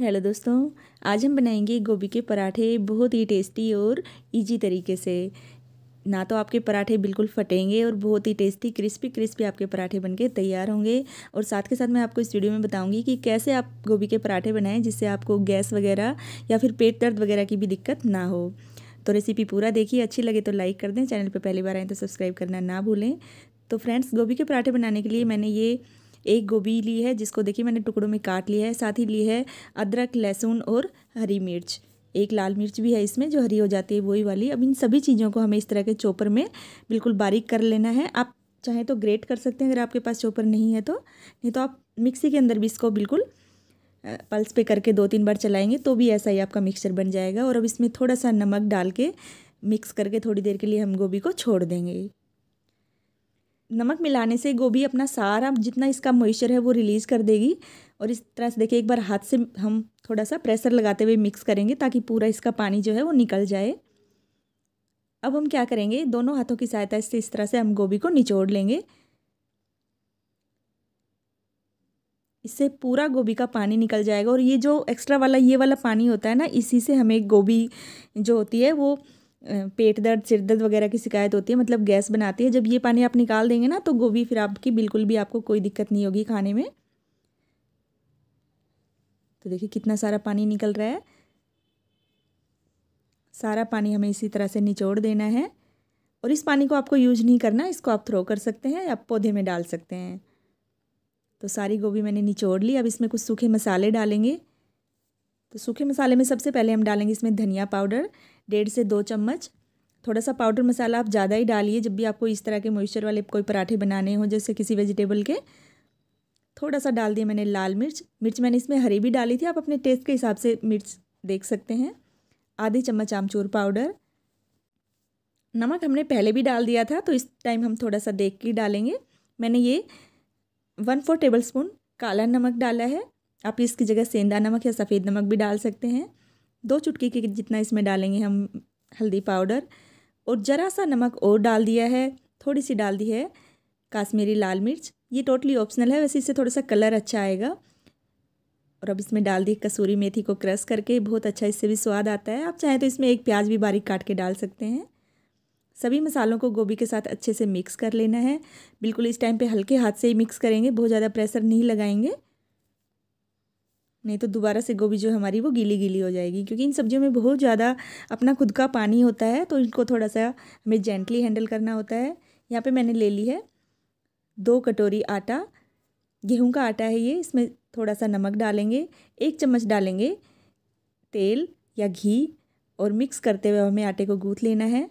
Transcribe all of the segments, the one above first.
hello दोस्तों आज हम बनाएंगे गोभी के पराठे बहुत ही टेस्टी और इजी तरीके से ना तो आपके पराठे बिल्कुल फटेंगे और बहुत ही टेस्टी क्रिस्पी क्रिस्पी आपके पराठे बनके तैयार होंगे और साथ के साथ मैं आपको इस वीडियो में बताऊंगी कि कैसे आप गोभी के पराठे बनाएं जिससे आपको गैस वगैरह या फिर पेट दर्द वगैरह की भी दिक्कत ना हो तो रेसिपी पूरा देखिए अच्छी लगे तो लाइक कर दें चैनल पर पहली बार आएँ तो सब्सक्राइब करना ना भूलें तो फ्रेंड्स गोभी के पराठे बनाने के लिए मैंने ये एक गोभी ली है जिसको देखिए मैंने टुकड़ों में काट लिया है साथ ही ली है अदरक लहसुन और हरी मिर्च एक लाल मिर्च भी है इसमें जो हरी हो जाती है वही वाली अब इन सभी चीज़ों को हमें इस तरह के चोपर में बिल्कुल बारीक कर लेना है आप चाहें तो ग्रेट कर सकते हैं अगर आपके पास चोपर नहीं है तो नहीं तो आप मिक्सी के अंदर भी इसको बिल्कुल पल्स पे करके दो तीन बार चलाएंगे तो भी ऐसा ही आपका मिक्सचर बन जाएगा और अब इसमें थोड़ा सा नमक डाल के मिक्स करके थोड़ी देर के लिए हम गोभी को छोड़ देंगे नमक मिलाने से गोभी अपना सारा जितना इसका मॉइस्चर है वो रिलीज़ कर देगी और इस तरह से देखिए एक बार हाथ से हम थोड़ा सा प्रेशर लगाते हुए मिक्स करेंगे ताकि पूरा इसका पानी जो है वो निकल जाए अब हम क्या करेंगे दोनों हाथों की सहायता से इस तरह से हम गोभी को निचोड़ लेंगे इससे पूरा गोभी का पानी निकल जाएगा और ये जो एक्स्ट्रा वाला ये वाला पानी होता है ना इसी से हमें गोभी जो होती है वो पेट दर्द सिर दर्द वगैरह की शिकायत होती है मतलब गैस बनाती है जब ये पानी आप निकाल देंगे ना तो गोभी फिर आपकी बिल्कुल भी आपको कोई दिक्कत नहीं होगी खाने में तो देखिए कितना सारा पानी निकल रहा है सारा पानी हमें इसी तरह से निचोड़ देना है और इस पानी को आपको यूज नहीं करना इसको आप थ्रो कर सकते हैं या पौधे में डाल सकते हैं तो सारी गोभी मैंने निचोड़ ली अब इसमें कुछ सूखे मसाले डालेंगे तो सूखे मसाले में सबसे पहले हम डालेंगे इसमें धनिया पाउडर डेढ़ से दो चम्मच थोड़ा सा पाउडर मसाला आप ज़्यादा ही डालिए जब भी आपको इस तरह के मॉइस्चर वाले कोई पराठे बनाने हो जैसे किसी वेजिटेबल के थोड़ा सा डाल दिया मैंने लाल मिर्च मिर्च मैंने इसमें हरी भी डाली थी आप अपने टेस्ट के हिसाब से मिर्च देख सकते हैं आधी चम्मच आमचूर पाउडर नमक हमने पहले भी डाल दिया था तो इस टाइम हम थोड़ा सा देख के डालेंगे मैंने ये वन फोर टेबल स्पून काला नमक डाला है आप इसकी जगह सेंधा नमक या सफ़ेद नमक भी डाल सकते हैं दो चुटकी के जितना इसमें डालेंगे हम हल्दी पाउडर और ज़रा सा नमक और डाल दिया है थोड़ी सी डाल दी है काश्मीरी लाल मिर्च ये टोटली ऑप्शनल है वैसे इससे थोड़ा सा कलर अच्छा आएगा और अब इसमें डाल दी कसूरी मेथी को क्रश करके बहुत अच्छा इससे भी स्वाद आता है आप चाहें तो इसमें एक प्याज भी बारीक काट के डाल सकते हैं सभी मसालों को गोभी के साथ अच्छे से मिक्स कर लेना है बिल्कुल इस टाइम पे हल्के हाथ से ही मिक्स करेंगे बहुत ज़्यादा प्रेशर नहीं लगाएंगे नहीं तो दोबारा से गोभी जो हमारी वो गीली गीली हो जाएगी क्योंकि इन सब्जियों में बहुत ज़्यादा अपना खुद का पानी होता है तो इनको थोड़ा सा हमें जेंटली हैंडल करना होता है यहाँ पे मैंने ले ली है दो कटोरी आटा गेहूं का आटा है ये इसमें थोड़ा सा नमक डालेंगे एक चम्मच डालेंगे तेल या घी और मिक्स करते हुए हमें आटे को गूँथ लेना है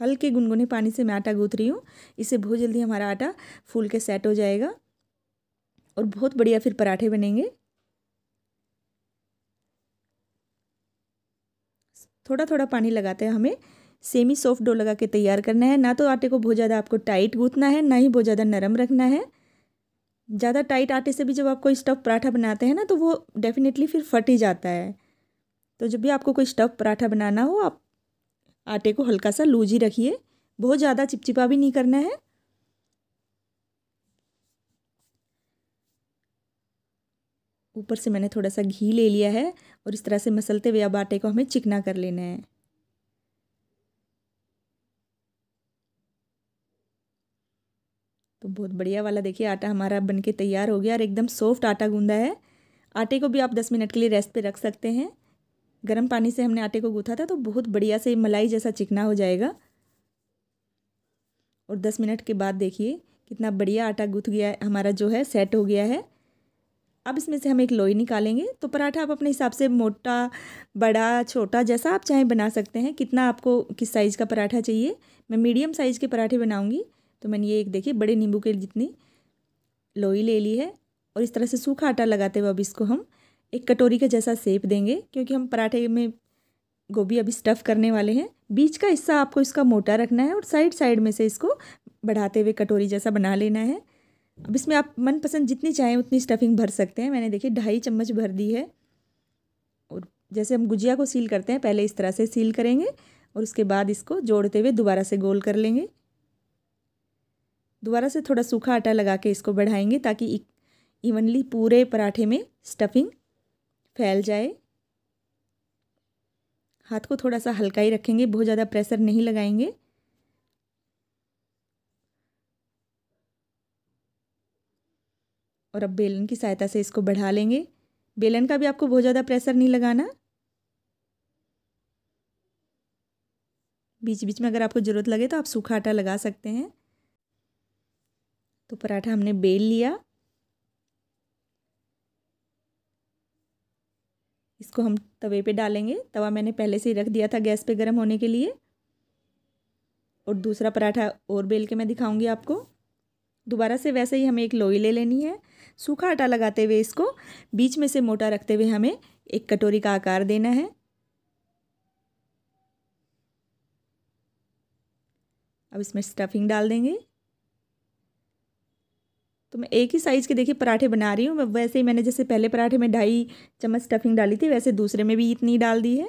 हल्के गुनगुने पानी से मैं आटा गूँथ रही हूँ इससे बहुत जल्दी हमारा आटा फूल के सेट हो जाएगा और बहुत बढ़िया फिर पराठे बनेंगे थोड़ा थोड़ा पानी लगाते हैं हमें सेमी सॉफ्ट डो लगा के तैयार करना है ना तो आटे को बहुत ज़्यादा आपको टाइट गूँथना है ना ही बहुत ज़्यादा नरम रखना है ज़्यादा टाइट आटे से भी जब आप कोई स्टफ़ पराठा बनाते हैं ना तो वो डेफिनेटली फिर फट ही जाता है तो जब भी आपको कोई स्टफ़ पराठा बनाना हो आप आटे को हल्का सा लूज ही रखिए बहुत ज़्यादा चिपचिपा भी नहीं करना है ऊपर से मैंने थोड़ा सा घी ले लिया है और इस तरह से मसलते हुए अब आटे को हमें चिकना कर लेना है तो बहुत बढ़िया वाला देखिए आटा हमारा बन के तैयार हो गया और एकदम सॉफ्ट आटा गूंदा है आटे को भी आप दस मिनट के लिए रेस्ट पे रख सकते हैं गर्म पानी से हमने आटे को गूथा था तो बहुत बढ़िया से मलाई जैसा चिकना हो जाएगा और दस मिनट के बाद देखिए कितना बढ़िया आटा गूथ गया हमारा जो है सेट हो गया है अब इसमें से हम एक लोई निकालेंगे तो पराठा आप अपने हिसाब से मोटा बड़ा छोटा जैसा आप चाहें बना सकते हैं कितना आपको किस साइज़ का पराठा चाहिए मैं मीडियम साइज़ के पराठे बनाऊँगी तो मैंने ये एक देखिए बड़े नींबू के जितनी लोई ले ली है और इस तरह से सूखा आटा लगाते हुए अब इसको हम एक कटोरी का जैसा सेप देंगे क्योंकि हम पराठे में गोभी अभी स्टफ़ करने वाले हैं बीच का हिस्सा आपको इसका मोटा रखना है और साइड साइड में से इसको बढ़ाते हुए कटोरी जैसा बना लेना है अब इसमें आप मनपसंद जितनी चाहें उतनी स्टफिंग भर सकते हैं मैंने देखिए ढाई चम्मच भर दी है और जैसे हम गुजिया को सील करते हैं पहले इस तरह से सील करेंगे और उसके बाद इसको जोड़ते हुए दोबारा से गोल कर लेंगे दोबारा से थोड़ा सूखा आटा लगा के इसको बढ़ाएंगे ताकि इवनली पूरे पराठे में स्टफिंग फैल जाए हाथ को थोड़ा सा हल्का ही रखेंगे बहुत ज़्यादा प्रेशर नहीं लगाएंगे और अब बेलन की सहायता से इसको बढ़ा लेंगे बेलन का भी आपको बहुत ज़्यादा प्रेशर नहीं लगाना बीच बीच में अगर आपको ज़रूरत लगे तो आप सूखा आटा लगा सकते हैं तो पराठा हमने बेल लिया इसको हम तवे पे डालेंगे तवा मैंने पहले से ही रख दिया था गैस पे गर्म होने के लिए और दूसरा पराठा और बेल के मैं दिखाऊंगी आपको दोबारा से वैसे ही हमें एक लोई ले लेनी है सूखा आटा लगाते हुए इसको बीच में से मोटा रखते हुए हमें एक कटोरी का आकार देना है अब इसमें स्टफिंग डाल देंगे तो मैं एक ही साइज़ के देखिए पराठे बना रही हूँ वैसे ही मैंने जैसे पहले पराठे में ढाई चम्मच स्टफिंग डाली थी वैसे दूसरे में भी इतनी डाल दी है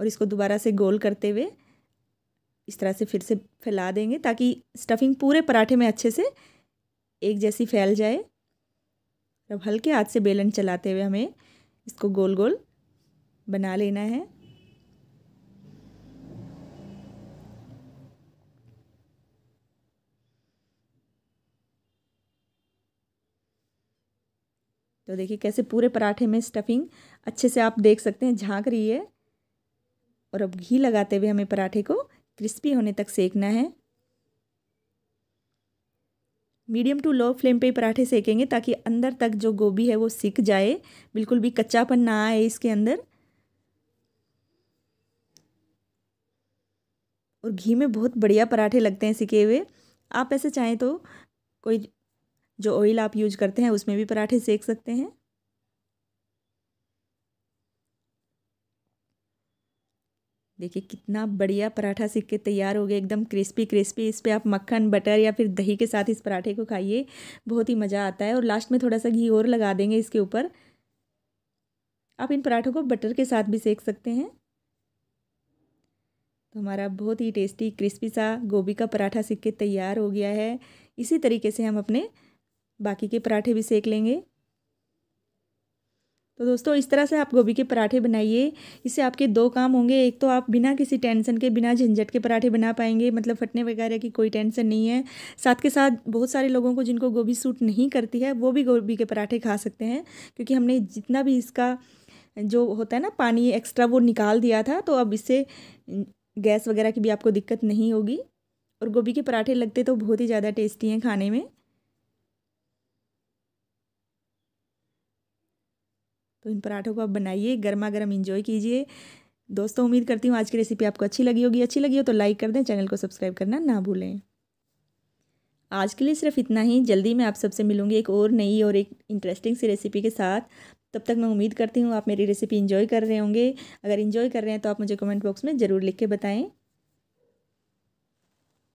और इसको दोबारा से गोल करते हुए इस तरह से फिर से फैला देंगे ताकि स्टफिंग पूरे पराठे में अच्छे से एक जैसी फैल जाए अब हल्के हाथ से बेलन चलाते हुए हमें इसको गोल गोल बना लेना है तो देखिए कैसे पूरे पराठे में स्टफिंग अच्छे से आप देख सकते हैं झांक रही है और अब घी लगाते हुए हमें पराठे को क्रिस्पी होने तक सेकना है मीडियम टू लो फ्लेम पे पराठे सेकेंगे ताकि अंदर तक जो गोभी है वो सिक जाए बिल्कुल भी कच्चापन ना आए इसके अंदर और घी में बहुत बढ़िया पराठे लगते हैं सिके हुए आप ऐसे चाहें तो कोई जो ऑयल आप यूज करते हैं उसमें भी पराठे सेक सकते हैं देखिए कितना बढ़िया पराठा सीख के तैयार हो गया एकदम क्रिस्पी क्रिस्पी इस पर आप मक्खन बटर या फिर दही के साथ इस पराठे को खाइए बहुत ही मज़ा आता है और लास्ट में थोड़ा सा घी और लगा देंगे इसके ऊपर आप इन पराठों को बटर के साथ भी सेक सकते हैं तो हमारा बहुत ही टेस्टी क्रिस्पी सा गोभी का पराठा सीख के तैयार हो गया है इसी तरीके से हम अपने बाकी के पराठे भी सेक लेंगे तो दोस्तों इस तरह से आप गोभी के पराठे बनाइए इससे आपके दो काम होंगे एक तो आप बिना किसी टेंशन के बिना झंझट के पराठे बना पाएंगे मतलब फटने वगैरह की कोई टेंशन नहीं है साथ के साथ बहुत सारे लोगों को जिनको गोभी सूट नहीं करती है वो भी गोभी के पराठे खा सकते हैं क्योंकि हमने जितना भी इसका जो होता है ना पानी एक्स्ट्रा वो निकाल दिया था तो अब इससे गैस वगैरह की भी आपको दिक्कत नहीं होगी और गोभी के पराठे लगते तो बहुत ही ज़्यादा टेस्टी हैं खाने में तो इन पराठों को आप बनाइए गर्मा गर्म इंजॉय कीजिए दोस्तों उम्मीद करती हूँ आज की रेसिपी आपको अच्छी लगी होगी अच्छी लगी हो तो लाइक कर दें चैनल को सब्सक्राइब करना ना भूलें आज के लिए सिर्फ इतना ही जल्दी मैं आप सबसे मिलूंगी एक और नई और एक इंटरेस्टिंग सी रेसिपी के साथ तब तक मैं उम्मीद करती हूँ आप मेरी रेसिपी इंजॉय कर रहे होंगे अगर इन्जॉय कर रहे हैं तो आप मुझे कमेंट बॉक्स में ज़रूर लिख के बताएं